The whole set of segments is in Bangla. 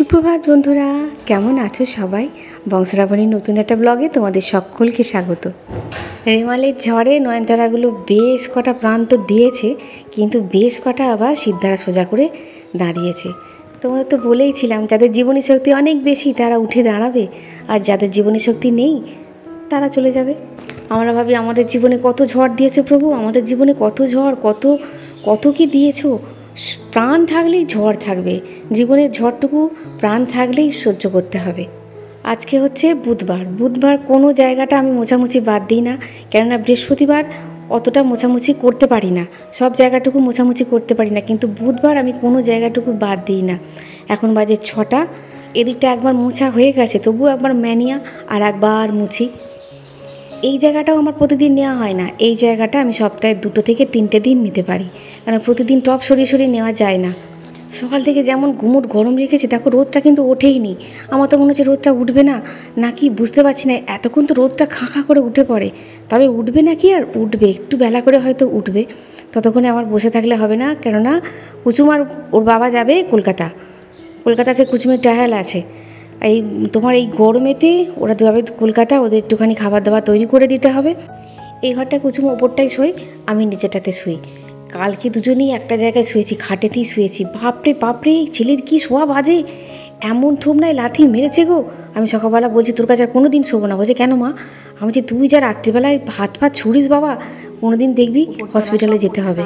সুপ্রভাত বন্ধুরা কেমন আছো সবাই বংশরাবণীর নতুন একটা ব্লগে তোমাদের সকলকে স্বাগত রেমালের ঝড়ে নয়নতারাগুলো বেশ কটা প্রান্ত দিয়েছে কিন্তু বেশ কটা আবার সিদ্ধারা সোজা করে দাঁড়িয়েছে তোমাদের তো বলেইছিলাম যাদের জীবনী শক্তি অনেক বেশি তারা উঠে দাঁড়াবে আর যাদের জীবনী শক্তি নেই তারা চলে যাবে আমরা ভাবি আমাদের জীবনে কত ঝড় দিয়েছো প্রভু আমাদের জীবনে কত ঝড় কত কত কি দিয়েছো প্রাণ থাকলেই ঝড় থাকবে জীবনের ঝড়টুকু প্রাণ থাকলেই সহ্য করতে হবে আজকে হচ্ছে বুধবার বুধবার কোনো জায়গাটা আমি মোছামুছি বাদ দিই না কেননা বৃহস্পতিবার অতটা মোছামুছি করতে পারি না সব জায়গাটুকু মোছামুছি করতে পারি না কিন্তু বুধবার আমি কোনো জায়গাটুকু বাদ দিই না এখন বাজে ছটা এদিকটা একবার মোছা হয়ে গেছে তবু একবার ম্যানিয়া আর একবার মুছি এই জায়গাটাও আমার প্রতিদিন নেওয়া হয় না এই জায়গাটা আমি সপ্তাহে দুটো থেকে তিনটে দিন নিতে পারি কারণ প্রতিদিন টপ সরিয়ে সরিয়ে নেওয়া যায় না সকাল থেকে যেমন গুমোট গরম রেখেছে দেখো রোদটা কিন্তু নি আমার তো মনে হচ্ছে রোদটা উঠবে না নাকি বুঝতে পারছি না এতক্ষণ তো রোদটা খাঁখা করে উঠে পড়ে তবে উঠবে নাকি আর উঠবে একটু বেলা করে হয়তো উঠবে ততক্ষণে আমার বসে থাকলে হবে না কেননা কুচুমার ওর বাবা যাবে কলকাতা কলকাতা আছে কুচুমের ট্রায়াল আছে এই তোমার এই গরমেতে ওরা যাবে কলকাতা ওদের একটুখানি খাবার দাবার তৈরি করে দিতে হবে এই ঘরটা কুচুম ওপরটাই শুই আমি নিচেটাতে শুই কালকে দুজনেই একটা জায়গায় শুয়েছি খাটেতেই শুয়েছি বাপরে বাপরে ছেলের কি শোয়া বাজে এমন থোমনায় লাথি মেরেছে গো আমি সকালবেলা বলছি তোর কাছে আর কোনো দিন শোবো না বলছে কেন মা আমি যে তুই যা রাত্রিবেলায় ভাত ফাত ছুড়িস বাবা কোনো দিন দেখবি হসপিটালে যেতে হবে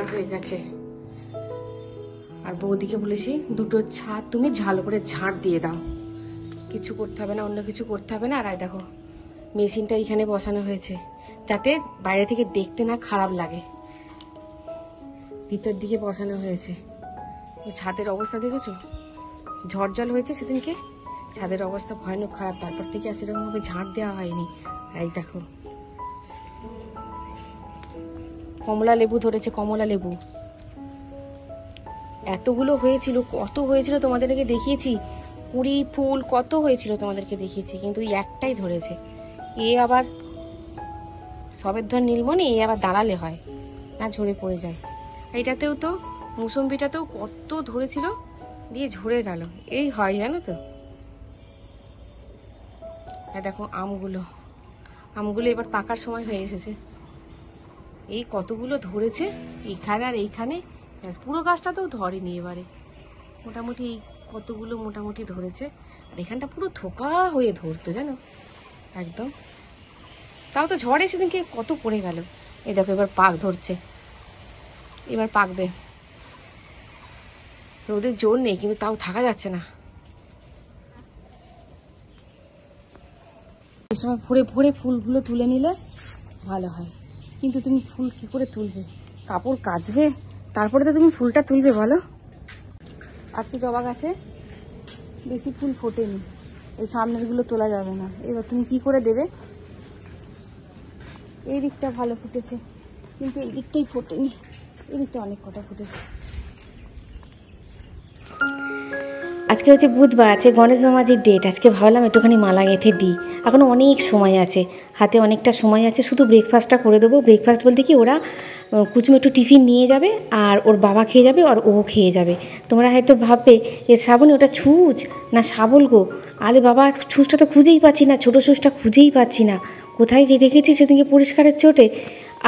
আর বৌদিকে বলেছি দুটো ছাদ তুমি ঝাল করে ঝাঁট দিয়ে দাও কিছু করতে হবে না অন্য কিছু করতে হবে না আর দেখো মেশিনটা এখানে বসানো হয়েছে যাতে বাইরে থেকে দেখতে না খারাপ লাগে ভিতর দিকে বসানো হয়েছে ছাদের অবস্থা দেখেছো ঝড় জল হয়েছে সেদিনকে ছাদের অবস্থা ভয়ানক খারাপ তারপর থেকে আর সেরকমভাবে ঝাঁট দেওয়া হয়নি আয় দেখো কমলা লেবু ধরেছে কমলা লেবু এতগুলো হয়েছিল কত হয়েছিল তোমাদেরকে দেখিয়েছি কুড়ি ফুল কত হয়েছিল তোমাদেরকে দেখিয়েছি কিন্তু এই একটাই ধরেছে এ আবার সবের ধর নীলমণি এ আবার দাঁড়ালে হয় না ঝরে পড়ে যায় এটাতেও তো মুসম্বিটাতেও কত ধরেছিল দিয়ে ঝরে গেল এই হয় জানো তো হ্যাঁ দেখো আমগুলো আমগুলো এবার পাকার সময় হয়ে এসেছে এই কতগুলো ধরেছে এইখানে আর এইখানে পুরো গাছটা তো ধরেনি এবারে মোটামুটি এই কতগুলো মোটামুটি ধরেছে আর এখানটা পুরো থোকা হয়ে ধরতো জানো একদম তাও তো ঝড়ে সেদিনকে কত পড়ে গেল এই দেখো এবার পাক ধরছে এবার পাকবে রোদের জোর নেই কিন্তু তাও থাকা যাচ্ছে না এই সময় ভরে ভরে ফুলগুলো তুলে নিলে ভালো হয় কিন্তু তুমি ফুল কি করে তুলবে কাপড় কাচবে তারপরে তো তুমি ফুলটা তুলবে বলো আজকে জবা গাছে বেশি ফুল ফোটেনি এই সামনেরগুলো তোলা যাবে না এবার তুমি কি করে দেবে এই দিকটা ভালো ফুটেছে কিন্তু এই দিকটাই ফোটেনি এই দিকটা অনেক কটা ফুটেছে আজকে হচ্ছে বুধবার আছে গণেশ মামাজির ডেট আজকে ভাবলাম একটুখানি মালা গেঁথে দিই এখন অনেক সময় আছে হাতে অনেকটা সময় আছে শুধু ব্রেকফাস্টটা করে দেবো ব্রেকফাস্ট বলতে কি ওরা কুচুম একটু টিফিন নিয়ে যাবে আর ওর বাবা খেয়ে যাবে আর ও খেয়ে যাবে তোমরা হয়তো ভাববে এ শ্রাবণী ওটা ছুঁচ না শাবল গো আরে বাবা ছুঁচটা তো খুঁজেই পাচ্ছি না ছোটো ছুঁচটা খুঁজেই পাচ্ছি না কোথায় যে রেখেছি সেদিনকে পরিষ্কারের চোটে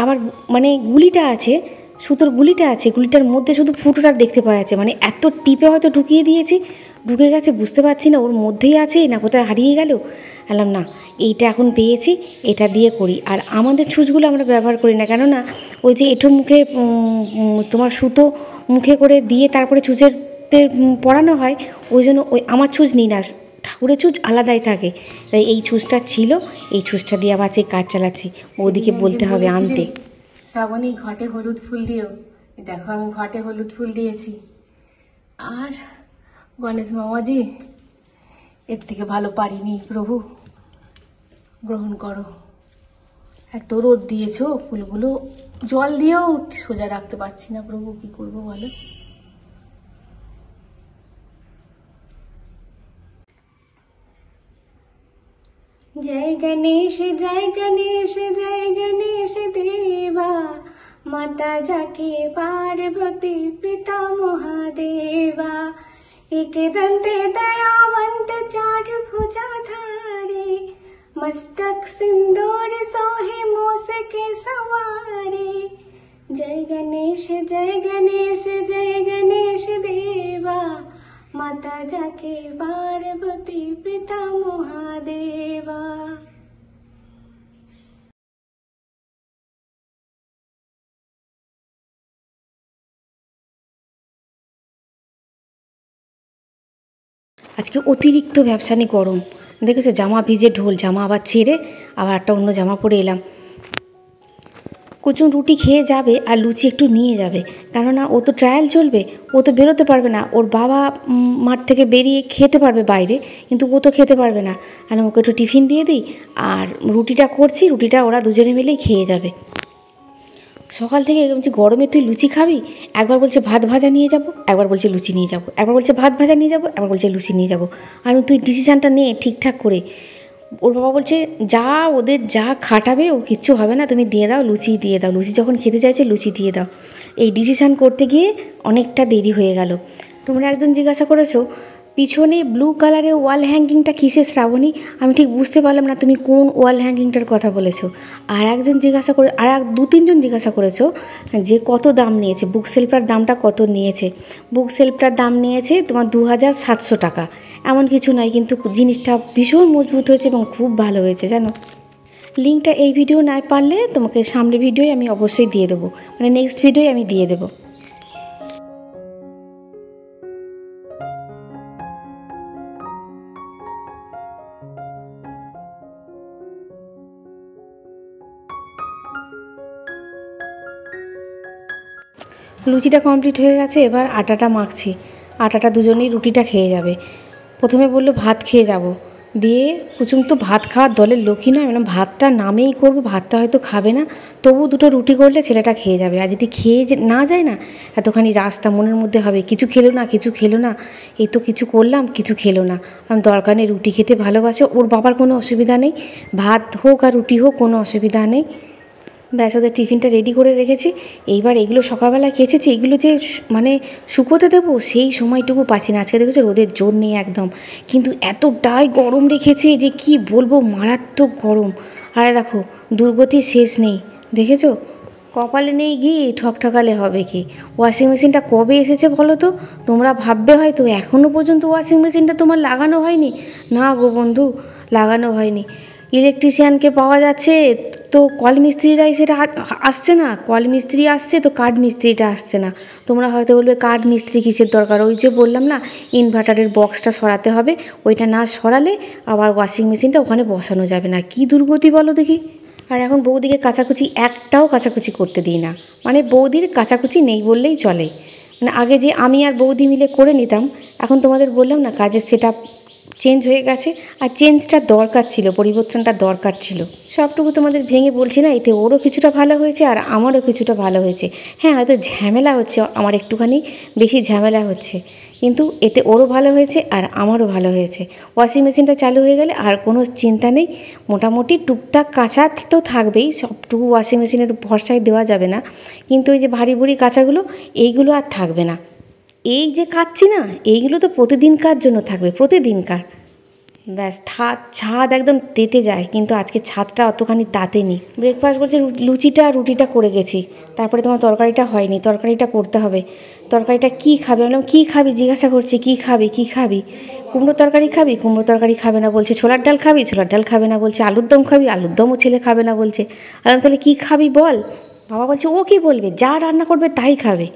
আবার মানে গুলিটা আছে সুতোর গুলিটা আছে গুলিটার মধ্যে শুধু ফুটোটা দেখতে পাওয়া যাচ্ছে মানে এত টিপে হয়তো ঢুকিয়ে দিয়েছি ঢুকে গেছে বুঝতে পারছি না ওর মধ্যেই আছে না কোথায় হারিয়ে গেল বললাম না এইটা এখন পেয়েছি এটা দিয়ে করি আর আমাদের ছুঁচগুলো আমরা ব্যবহার করি না কেননা ওই যে এঠো মুখে তোমার সুতো মুখে করে দিয়ে তারপরে ছুঁচের পড়ানো হয় ওই জন্য ওই আমার ছুঁচ নিই না ঠাকুরের ছুঁচ আলাদাই থাকে তাই এই ছুঁচটা ছিল এই ছুঁচটা দিয়ে আবার সেই কাজ চালাচ্ছি ওদিকে বলতে হবে আনতে শ্রাবণী ঘটে হলুদ ফুল দিও দেখো আমি ঘটে হলুদ ফুল দিয়েছি আর গণেশ মামাজি এর থেকে ভালো পারিনি প্রভু গ্রহণ করো এত রোদ দিয়েছ ফুলগুলো জল দিয়েও সোজা রাখতে পারছি না প্রভু কি করবো বলো জয় গণেশ জয় গণেশ জয় গণেশ দেবা মাতা যাকে পার্বতী পিতা মহাদেবা एक दंते दयावंत चार धारे मस्तक सिंदूर सोहे मोस के सवारे जय गणेश जय गणेश जय गणेश देवा माता जाके पार्वती पिता महादेवा আজকে অতিরিক্ত ব্যবসানি গরম দেখেছো জামা ভিজে ঢোল জামা আবার ছেড়ে আবার একটা অন্য জামা পরে এলাম কুচুন রুটি খেয়ে যাবে আর লুচি একটু নিয়ে যাবে কেননা ও তো ট্রায়াল চলবে ও তো বেরোতে পারবে না ওর বাবা মাঠ থেকে বেরিয়ে খেতে পারবে বাইরে কিন্তু ও তো খেতে পারবে না আর ওকে একটু টিফিন দিয়ে দিই আর রুটিটা করছি রুটিটা ওরা দুজনে মিলেই খেয়ে যাবে সকাল থেকে বলছি গরমে তুই লুচি খাবি একবার বলছে ভাত ভাজা নিয়ে যাব একবার বলছে লুচি নিয়ে যাব একবার বলছে ভাত ভাজা নিয়ে যাব একবার বলছে লুচি নিয়ে যাব আর তুই ডিসিশানটা নে ঠিকঠাক করে ওর বাবা বলছে যা ওদের যা খাটাবে ও কিচ্ছু হবে না তুমি দিয়ে দাও লুচি দিয়ে দাও লুচি যখন খেতে চাইছে লুচি দিয়ে দাও এই ডিসিশান করতে গিয়ে অনেকটা দেরি হয়ে গেল তোমরা একজন জিজ্ঞাসা করেছো পিছনে ব্লু কালারের ওয়াল হ্যাঙ্গিংটা কিসে শ্রাবণী আমি ঠিক বুঝতে পারলাম না তুমি কোন ওয়াল হ্যাঙ্গিংটার কথা বলেছো আর একজন জিজ্ঞাসা করে আর এক দু তিনজন জিজ্ঞাসা করেছো যে কত দাম নিয়েছে বুক সেলফটার দামটা কত নিয়েছে বুক সেলফটার দাম নিয়েছে তোমার দু হাজার সাতশো টাকা এমন কিছু নয় কিন্তু জিনিসটা ভীষণ মজবুত হয়েছে এবং খুব ভালো হয়েছে জানো লিঙ্কটা এই ভিডিও না পারলে তোমাকে সামনে ভিডিওই আমি অবশ্যই দিয়ে দেবো মানে নেক্সট ভিডিওই আমি দিয়ে দেবো লুচিটা কমপ্লিট হয়ে গেছে এবার আটাটা মাখছি আটাটা দুজনেই রুটিটা খেয়ে যাবে প্রথমে বলল ভাত খেয়ে যাব দিয়ে কুচুম তো ভাত খাওয়ার দলের লোকই নয় মানে ভাতটা নামেই করবো ভাতটা হয়তো খাবে না তবু দুটো রুটি করলে ছেলেটা খেয়ে যাবে আর যদি খেয়ে না যায় না এতখানি রাস্তা মনের মধ্যে হবে কিছু খেলো না কিছু খেলো না এই তো কিছু করলাম কিছু খেলো না আমি দরকার নেই রুটি খেতে ভালোবাসে ওর বাবার কোনো অসুবিধা নেই ভাত হোক আর রুটি হোক কোনো অসুবিধা নেই ব্যাস ওদের টিফিনটা রেডি করে রেখেছি এইবার এগুলো সকালবেলা খেয়েছি এগুলো যে মানে শুকোতে দেবো সেই সময়টুকু পাচ্ছি না আজকে দেখেছো রোদের জোর নেই একদম কিন্তু এতটাই গরম রেখেছে যে কি বলবো মারাত্মক গরম আরে দেখো দুর্গতির শেষ নেই দেখেছো কপালে নেই গিয়ে ঠকঠকালে হবে কি ওয়াশিং মেশিনটা কবে এসেছে বলো তো তোমরা ভাববে হয়তো এখনও পর্যন্ত ওয়াশিং মেশিনটা তোমার লাগানো হয়নি না গো বন্ধু লাগানো হয়নি ইলেকট্রিশিয়ানকে পাওয়া যাচ্ছে তো কল সেটা আসছে না কল মিস্ত্রি আসছে তো কাঠ মিস্ত্রিটা আসছে না তোমরা হয়তো বলবে কাঠ মিস্ত্রি কিসের দরকার ওই যে বললাম না ইনভার্টারের বক্সটা সরাতে হবে ওইটা না সরালে আবার ওয়াশিং মেশিনটা ওখানে বসানো যাবে না কি দুর্গতি বলো দেখি আর এখন বৌদিকে কাচাকুচি একটাও কাচাকুচি করতে দিই না মানে বৌদির কাচাকুচি নেই বললেই চলে মানে আগে যে আমি আর বৌদি মিলে করে নিতাম এখন তোমাদের বললাম না কাজের সেট চেঞ্জ হয়ে গেছে আর চেঞ্জটা দরকার ছিল পরিবর্তনটা দরকার ছিল সবটুকু তোমাদের ভেঙে বলছি না এতে ওরও কিছুটা ভালো হয়েছে আর আমারও কিছুটা ভালো হয়েছে হ্যাঁ হয়তো ঝামেলা হচ্ছে আমার একটুখানি বেশি ঝামেলা হচ্ছে কিন্তু এতে ওরও ভালো হয়েছে আর আমারও ভালো হয়েছে ওয়াশিং মেশিনটা চালু হয়ে গেলে আর কোনো চিন্তা নেই মোটামুটি টুকটাক কাঁচা তো থাকবেই সবটুকু ওয়াশিং মেশিনের ভরসায় দেওয়া যাবে না কিন্তু ওই যে ভারী ভুড়ি কাঁচাগুলো এইগুলো আর থাকবে না এই যে কাচ্ছি না এইগুলো তো প্রতিদিনকার জন্য থাকবে প্রতিদিনকার ব্যাস ছাদ ছাদ একদম তেতে যায় কিন্তু আজকে ছাদটা অতখানি তাতেনি ব্রেকফাস্ট করছে লুচিটা রুটিটা করে গেছি তারপরে তোমার তরকারিটা হয়নি তরকারিটা করতে হবে তরকারিটা কি খাবে বললাম কী খাবি জিজ্ঞাসা করছি কি খাবি কি খাবি কুমড়ো তরকারি খাবি কুমড়ো তরকারি খাবে না বলছে ছোলার ডাল খাবি ছোলার ডাল খাবে না বলছে আলুর দম খাবি আলুর দমও ছেলে খাবে না বলছে আলাম তাহলে কী খাবি বল বাবা বলছে ও কি বলবে যা রান্না করবে তাই খাবে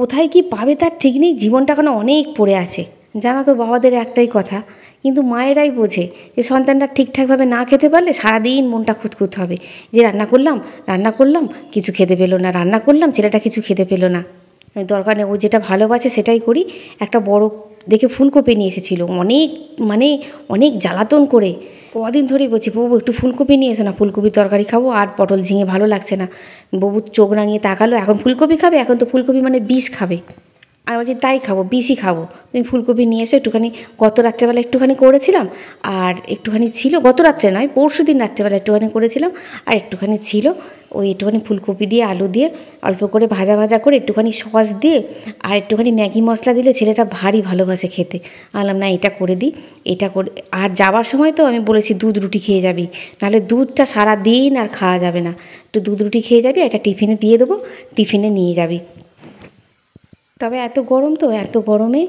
কোথায় কি পাবে তার ঠিক নেই জীবনটা কেন অনেক পড়ে আছে জানা তো বাবাদের একটাই কথা কিন্তু মায়েরাই বোঝে যে সন্তানটা ঠিকঠাকভাবে না খেতে পারলে সারাদিন মনটা খুঁতখুত হবে যে রান্না করলাম রান্না করলাম কিছু খেতে পেলো না রান্না করলাম ছেলেটা কিছু খেতে পেলো না দরকার নেই ও যেটা ভালোবাসে সেটাই করি একটা বড় দেখে ফুলকপি নিয়ে এসেছিলো অনেক মানে অনেক জ্বালাতন করে কদিন ধরেই বলছি বউ একটু ফুলকপি নিয়ে এসো না ফুলকপির তরকারি খাবো আর পটল ঝিঙে ভালো লাগছে না বউ চোখ রাঙিয়ে তাকালো এখন ফুলকপি খাবে এখন তো ফুলকপি মানে বিষ খাবে আমি বলছি তাই খাবো বেশি খাবো তুমি ফুলকপি নিয়ে এসো একটুখানি গত রাত্রেবেলা একটুখানি করেছিলাম আর একটুখানি ছিল গত রাত্রে নয় পরশু দিন রাত্রেবেলা একটুখানি করেছিলাম আর একটুখানি ছিল ওই একটুখানি ফুলকপি দিয়ে আলু দিয়ে অল্প করে ভাজা ভাজা করে একটুখানি সস দিয়ে আর একটুখানি ম্যাগি মশলা দিলে ছেলেটা ভারী ভালোবাসে খেতে আলাম না এটা করে দিই এটা করে আর যাবার সময় তো আমি বলেছি দুধ রুটি খেয়ে যাবি নাহলে দুধটা সারা দিন আর খাওয়া যাবে না একটু দুধ রুটি খেয়ে যাবি একটা টিফিনে দিয়ে দেবো টিফিনে নিয়ে যাবি তবে এত গরম তো এত গরমে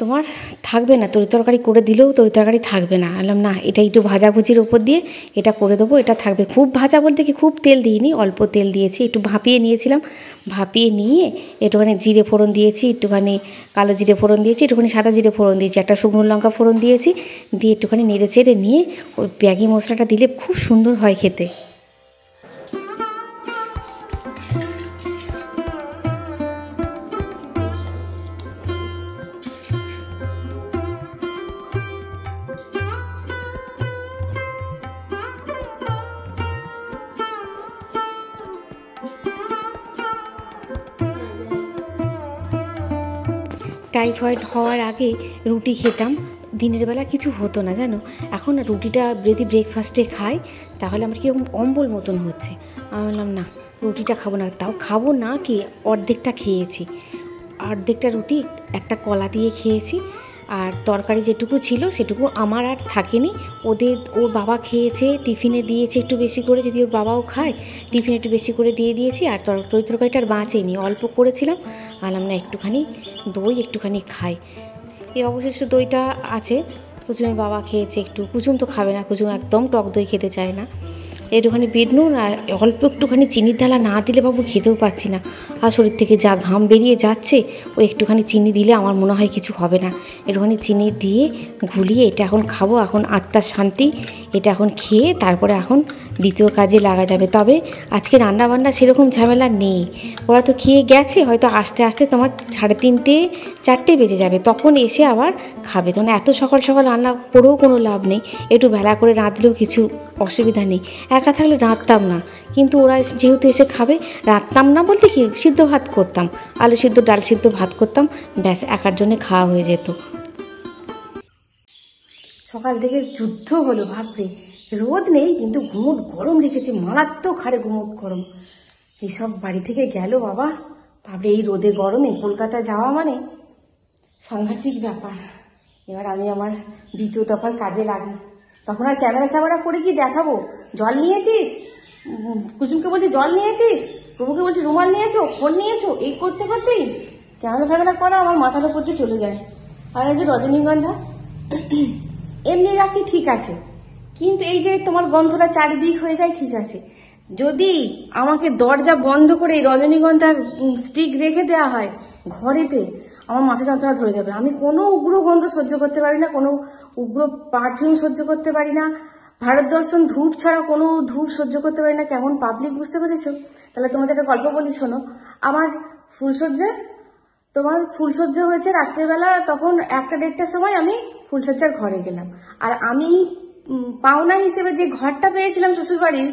তোমার থাকবে না তরি তরকারি করে দিলেও তরি তরকারি থাকবে না আলাম না এটা একটু ভাজাভুজির ওপর দিয়ে এটা করে দেবো এটা থাকবে খুব ভাজা বলতে কি খুব তেল দিইনি অল্প তেল দিয়েছি একটু ভাপিয়ে নিয়েছিলাম ভাপিয়ে নিয়ে একটুখানি জিরে ফোড়ন দিয়েছি একটুখানি কালো জিরে ফোড়ন দিয়েছি একটুখানি সাদা জিরে ফোড়ন দিয়েছি একটা শুকনো লঙ্কা ফোড়ন দিয়েছি দিয়ে একটুখানি নেড়ে চেড়ে নিয়ে ওই প্যাগি মশলাটা দিলে খুব সুন্দর হয় খেতে টাইফয়েড হওয়ার আগে রুটি খেতাম দিনের বেলা কিছু হতো না জানো এখন রুটিটা যদি ব্রেকফাস্টে খাই তাহলে আমার কীরকম অম্বল মতন হচ্ছে আমি বললাম না রুটিটা খাবো না তাও খাবো না কি অর্ধেকটা খেয়েছি অর্ধেকটা রুটি একটা কলা দিয়ে খেয়েছি আর তরকারি যেটুকু ছিল সেটুকু আমার আর থাকেনি ওদের ওর বাবা খেয়েছে টিফিনে দিয়েছে একটু বেশি করে যদি ওর বাবাও খায় টিফিনে একটু বেশি করে দিয়ে দিয়েছি আর তরকারি তরকারিটা আর বাঁচেনি অল্প করেছিলাম আলাম না একটুখানি দই একটুখানি খাই এই অবশিষ্ট দইটা আছে কুচুমের বাবা খেয়েছে একটু কুচুম তো খাবে না কুচুম একদম টক দই খেতে চায় না একটুখানি বেড নুন আর অল্প একটুখানি চিনির ডালা না দিলে বাবু খেতেও পাচ্ছি না আর শরীর থেকে যা ঘাম বেরিয়ে যাচ্ছে ওই একটুখানি চিনি দিলে আমার মনে হয় কিছু হবে না একটুখানি চিনি দিয়ে গুলিয়ে এটা এখন খাবো এখন আত্মার শান্তি এটা এখন খেয়ে তারপরে এখন দ্বিতীয় কাজে লাগা যাবে তবে আজকে রান্নাবান্না সেরকম ঝামেলা নেই ওরা তো খেয়ে গেছে হয়তো আস্তে আস্তে তোমার সাড়ে তিনটে চারটে বেজে যাবে তখন এসে আবার খাবে তখন এত সকাল সকাল রান্না করেও কোনো লাভ নেই একটু বেলা করে রাঁধলেও কিছু অসুবিধা নেই একা থাকলে রাঁধতাম না কিন্তু ওরা যেহেতু এসে খাবে রাঁধতাম না বলতে কি সিদ্ধ ভাত করতাম আলু সিদ্ধ ডাল সিদ্ধ ভাত করতাম ব্যাস একার জন্যে খাওয়া হয়ে যেত সকাল থেকে যুদ্ধ হলো ভাবরে রোদ নেই কিন্তু ঘুমট গরম রেখেছে মারাত্মক হারে ঘুমট গরম এইসব বাড়ি থেকে গেল বাবা তারপরে এই রোদে গরমে কলকাতা যাওয়া মানে সাংঘাতিক ব্যাপার এবার আমি আমার দ্বিতীয় দফার কাজে লাগি তখন আর ক্যামেরা স্যামেরা করে কি দেখাবো জল নিয়েছিস কুসুমকে বলছি জল নিয়েছিস প্রভুকে বলছি রুমাল নিয়েছো ফোন নিয়েছো এই করতে করতেই ক্যামেরা ফ্যামেরা করা আমার মাথার উপর দিয়ে চলে যায় আর এই যে রজনীগন্ধা এমনি রাখি ঠিক আছে কিন্তু এই যে তোমার গন্ধটা চারিদিক হয়ে যায় ঠিক আছে যদি আমাকে দরজা বন্ধ করে রজনীগন্ধার স্টিক রেখে দেওয়া হয় ঘরেতে আমার মাথা যন্ত্রণা ধরে যাবে আমি কোনো উগ্র গন্ধ সহ্য করতে পারি না কোনো উগ্র পারফিউম সহ্য করতে পারি না ভারত দর্শন ধূপ ছাড়া কোনো ধূপ সহ্য করতে পারি না কেমন পাবলিক বুঝতে পেরেছ তাহলে তোমাদের একটা গল্প বলি শোনো আমার ফুলসজ্জা তোমার ফুলসজ্জা হয়েছে রাত্রেবেলা তখন একটা দেড়টার সময় আমি ফুলসজ্জার ঘরে গেলাম আর আমি পাওনা হিসেবে যে ঘরটা পেয়েছিলাম শ্বশুরবাড়ির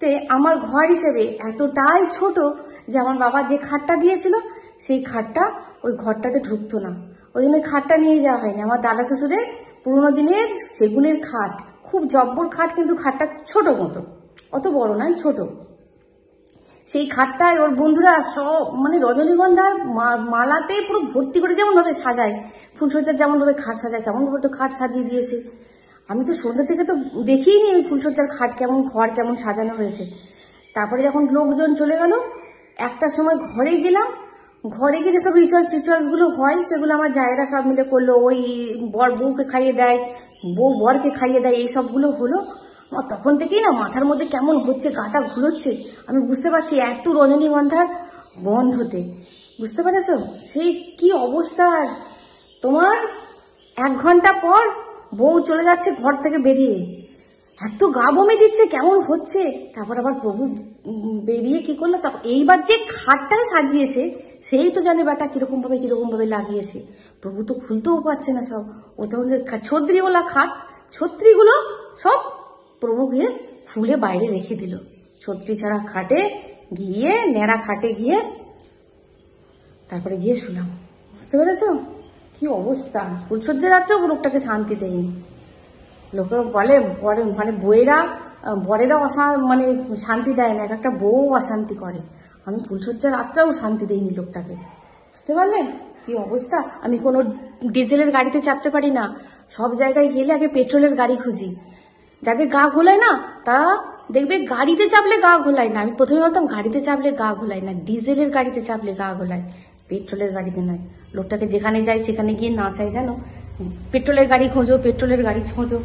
তে আমার ঘর হিসেবে এতটাই ছোট যে আমার বাবা যে খাটটা দিয়েছিল সেই খাটটা ওই ঘরটাতে ঢুকতো না ওই জন্য খাটটা নিয়ে যাওয়া হয়নি আমার দাদা শ্বশুরের পুরোনো দিনের সেগুনের খাট খুব জব্বর খাট কিন্তু খাটটা ছোট মতো অত বড় নয় ছোট সেই খাটটায় ওর বন্ধুরা সব মানে রজনীগন্ধার মালাতে পুরো ভর্তি করে যেমনভাবে সাজায় ফুলসজ্জার যেমনভাবে খাট সাজায় তেমনভাবে তো খাট সাজিয়ে দিয়েছে আমি তো সন্ধ্যা থেকে তো দেখিই নি আমি ফুলসজ্জার খাট কেমন ঘর কেমন সাজানো হয়েছে তারপরে যখন লোকজন চলে গেল একটার সময় ঘরে গেলাম ঘরে গেলে সব রিচুয়ালস রিচুয়ালসগুলো হয় সেগুলো আমার জায়গা সব মিলে করলো ওই বর বউকে খাইয়ে দেয় বউ বরকে খাইয়ে দেয় এই সবগুলো হলো আমার তখন থেকেই না মাথার মধ্যে কেমন হচ্ছে গাটা ঘুরোচ্ছে আমি বুঝতে পারছি এত রজনীগন্ধার বন্ধতে বুঝতে পারেছ সেই কি অবস্থা তোমার এক ঘন্টা পর বউ চলে যাচ্ছে ঘর থেকে বেরিয়ে এত গা বমে দিচ্ছে কেমন হচ্ছে তারপর আবার প্রভু বেরিয়ে কি করলো তারপর এইবার যে খাটটা সাজিয়েছে সেই তো জানে বেটা কিরকম ভাবে কিরকম ভাবে লাগিয়েছে প্রভু তো খুলতেও পারছে না সব ও তখন ছত্রিওয়ালা খাট ছত্রিগুলো সব প্রভু গিয়ে খুলে বাইরে রেখে দিল ছত্রি ছাড়া খাটে গিয়ে ন্যাড়া খাটে গিয়ে তারপরে গিয়ে শুনলাম বুঝতে পেরেছো কি অবস্থা ফুলসজ্জার রাত্রেও লোকটাকে শান্তি দেয়নি লোকে বলে বরে মানে বইয়েরা বরেরা অশা মানে শান্তি দেয় না এক একটা বউ অশান্তি করে আমি ফুলসজ্জার রাতটাও শান্তি দিইনি লোকটাকে বুঝতে পারলেন কি অবস্থা আমি কোনো ডিজেলের গাড়িতে চাপতে পারি না সব জায়গায় গেলে আগে পেট্রোলের গাড়ি খুঁজি যাদের গা ঘোলায় না তা দেখবে গাড়িতে চাপলে গা ঘোলায় না আমি প্রথমে ভাবতাম গাড়িতে চাপলে গা ঘোলায় না ডিজেলের গাড়িতে চাপলে গা ঘোলায় পেট্রোলের গাড়িতে নয় লোকটাকে যেখানে যাই সেখানে গিয়ে না চাই জানো পেট্রোলের গাড়ি খোঁজো পেট্রোলের গাড়ি খোঁজো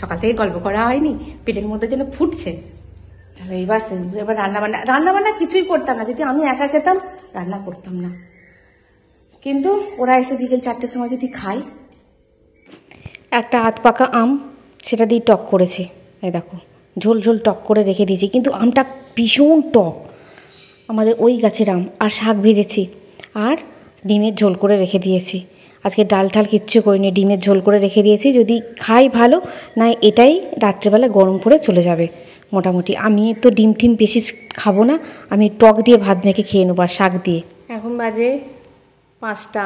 সকাল থেকে গল্প করা হয়নি পেটের মধ্যে যেন ফুটছে তাহলে এবার এবার রান্নাবান্না রান্নাবান্না কিছুই করতাম না যদি আমি একা খেতাম রান্না করতাম না কিন্তু ওরা এসে বিকেল চারটের সময় যদি খায় একটা আধ পাকা আম সেটা দিয়ে টক করেছে এই দেখো ঝোল ঝোল টক করে রেখে দিয়েছি কিন্তু আমটা ভীষণ টক আমাদের ওই গাছের আম আর শাক ভেজেছি আর ডিমের ঝোল করে রেখে দিয়েছি আজকে ডাল ঠাল কিচ্ছু করিনি ডিমের ঝোল করে রেখে দিয়েছি যদি খাই ভালো না এটাই রাত্রেবেলা গরম করে চলে যাবে মোটামুটি আমি তো ডিম টিম বেশি খাবো না আমি টক দিয়ে ভাত মেখে খেয়ে নেবো আর শাক দিয়ে এখন বাজে পাঁচটা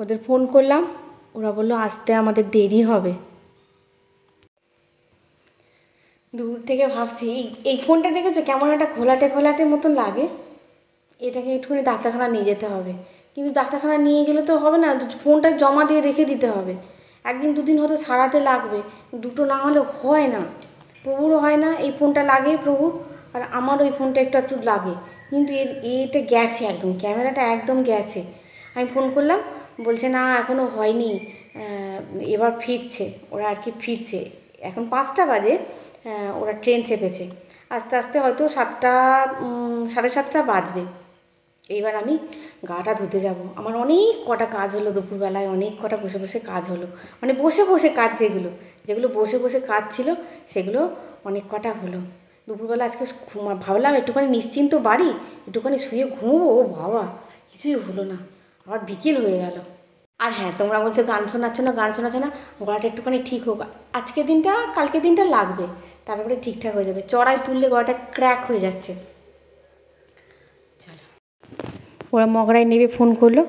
ওদের ফোন করলাম ওরা বললো আসতে আমাদের দেরি হবে দূর থেকে ভাবছি এই এই ফোনটা দেখেছো কেমন একটা ঘোলাটে ঘোলাটে মতন লাগে এটাকে একটুখানি ডাক্তারখানা নিয়ে যেতে হবে কিন্তু ডাক্তারখানা নিয়ে গেলে তো হবে না ফোনটা জমা দিয়ে রেখে দিতে হবে একদিন দুদিন হয়তো সারাতে লাগবে দুটো না হলে হয় না প্রভুর হয় না এই ফোনটা লাগে প্রভুর আর আমার ওই ফোনটা একটু একটু লাগে কিন্তু এর এটা গেছে একদম ক্যামেরাটা একদম গেছে আমি ফোন করলাম বলছে না এখনও হয়নি এবার ফিরছে ওরা আর কি ফিরছে এখন পাঁচটা বাজে হ্যাঁ, ওরা ট্রেন চেপেছে আস্তে আস্তে হয়তো সাতটা সাড়ে সাতটা বাজবে এইবার আমি গাটা ধুতে যাব আমার অনেক কটা কাজ হলো দুপুরবেলায় অনেক কটা বসে বসে কাজ হলো মানে বসে বসে কাজ যেগুলো যেগুলো বসে বসে কাজ ছিল সেগুলো অনেক কটা হলো দুপুরবেলা আজকে ভাবলাম একটুখানি নিশ্চিন্ত বাড়ি একটুখানি শুয়ে ঘুমবো ও বাবা কিছুই হলো না আবার বিকেল হয়ে গেল আর হ্যাঁ তোমরা বলছো গান শোনাচ্ছ না গান শোনাচ্ছ না গলাটা একটুখানি ঠিক হোক আজকে দিনটা কালকে দিনটা লাগবে তারপরে ঠিকঠাক হয়ে যাবে চড়াই তুললে গলাটা ক্র্যাক হয়ে যাচ্ছে চলো ওরা মগরায় নেবে ফোন করলো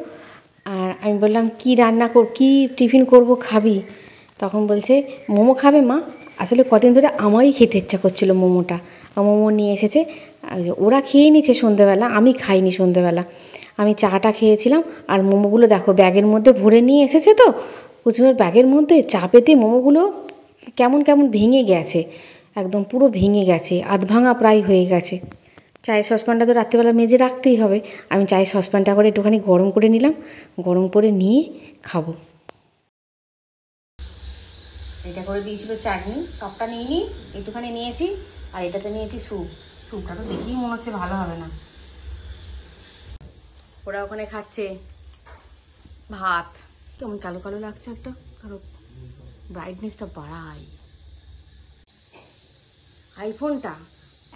আর আমি বললাম কি রান্না কর কি টিফিন করব খাবি তখন বলছে মোমো খাবে মা আসলে কদিন ধরে আমারই খেতে ইচ্ছা করছিল মোমোটা মোমো নিয়ে এসেছে ওরা খেয়ে নিয়েছে সন্ধেবেলা আমি খাইনি সন্ধেবেলা আমি চাটা খেয়েছিলাম আর মোমোগুলো দেখো ব্যাগের মধ্যে ভরে নিয়ে এসেছে তো কুচুমের ব্যাগের মধ্যে চা পেতে মোমোগুলো কেমন কেমন ভেঙে গেছে একদম পুরো ভেঙে গেছে আধ ভাঙা প্রায় হয়ে গেছে চায়ের সসপ্যানটা তো রাত্রিবেলা মেজে রাখতেই হবে আমি চায়ের সসপ্যানটা করে একটুখানি গরম করে নিলাম গরম করে নিয়ে খাবো এটা করে দিয়েছিল চাটনি সবটা নিয়ে নিই একটুখানি নিয়েছি আর এটাতে নিয়েছি স্যুপ স্যুপটা তো দেখেই মনে হচ্ছে ভালো হবে না ওরা ওখানে খাচ্ছে ভাত কেমন কালো কালো লাগছে একটা কারো ব্রাইটনেসটা বাড়ায় আইফোনটা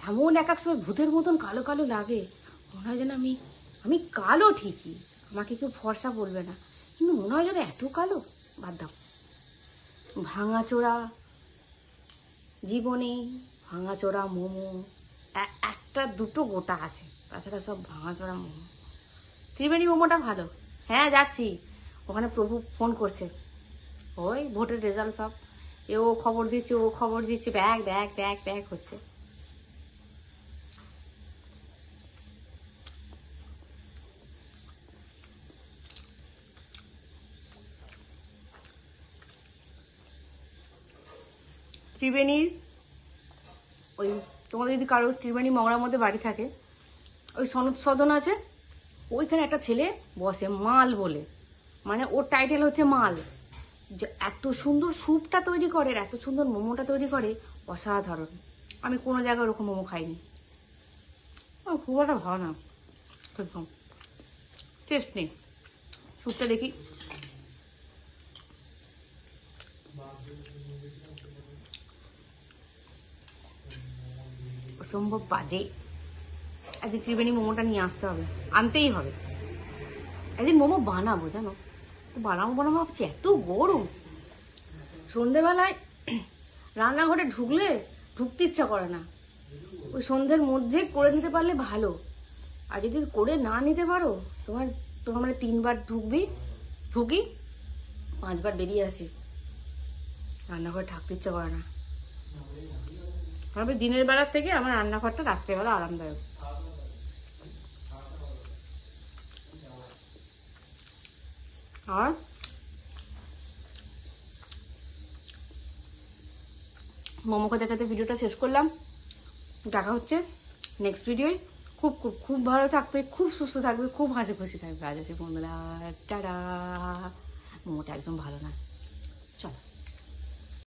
এমন এক এক সময় ভূতের মতন কালো কালো লাগে মনে হয় যেন আমি আমি কালো ঠিকই আমাকে কেউ ফর্সা বলবে না কিন্তু মনে হয় যেন এত কালো বাদ দাও ভাঙাচোরা জীবনে ভাঙাচোরা মোমো একটা দুটো গোটা আছে তাছাড়া সব ভাঙাচোরা মোমো ত্রিবেণী মোমোটা ভালো হ্যাঁ যাচ্ছি ওখানে প্রভু ফোন করছে ওই ভোটের রেজাল্ট সব এ ও খবর দিচ্ছে ও খবর দিচ্ছে ব্যাগ ব্যাগ ব্যাগ ব্যাগ হচ্ছে ত্রিবেণীর ওই তোমাদের যদি কারোর ত্রিবেণী মংরার মধ্যে বাড়ি থাকে ওই সনদ সদন আছে ওইখানে একটা ছেলে বসে মাল বলে মানে ওর টাইটেল হচ্ছে মাল যে এত সুন্দর স্যুপটা তৈরি করে এত সুন্দর মোমোটা তৈরি করে অসাধারণ আমি কোনো জায়গায় ওরকম মোমো খাইনি খুব একটা ভালো না একদম টেস্ট নেই স্যুপটা দেখি অসম্ভব বাজে একদিন ত্রিবেণী মোমোটা নিয়ে আসতে হবে আনতেই হবে একদিন মোমো বানাবো জানো বানাবো বারাম ভাবছি এত গরম সন্ধেবেলায় রান্নাঘরে ঢুকলে ঢুকতে ইচ্ছা করে না ওই সন্ধ্যের মধ্যে করে নিতে পারলে ভালো আর যদি করে না নিতে পারো তোমার তোমার মানে তিনবার ঢুকবি ঢুকি পাঁচবার বেরিয়ে আসি রান্নাঘরে থাকতে ইচ্ছা করে না তবে দিনের বেলা থেকে আমার রান্নাঘরটা রাত্রেবেলা আরামদায়ক আর মোমোকে দেখাতে ভিডিওটা শেষ করলাম দেখা হচ্ছে নেক্সট ভিডিওয় খুব খুব খুব ভালো থাকবে খুব সুস্থ থাকবে খুব হাসি খুশি থাকবে আজ আছে টাটা মোমোটা একদম ভালো না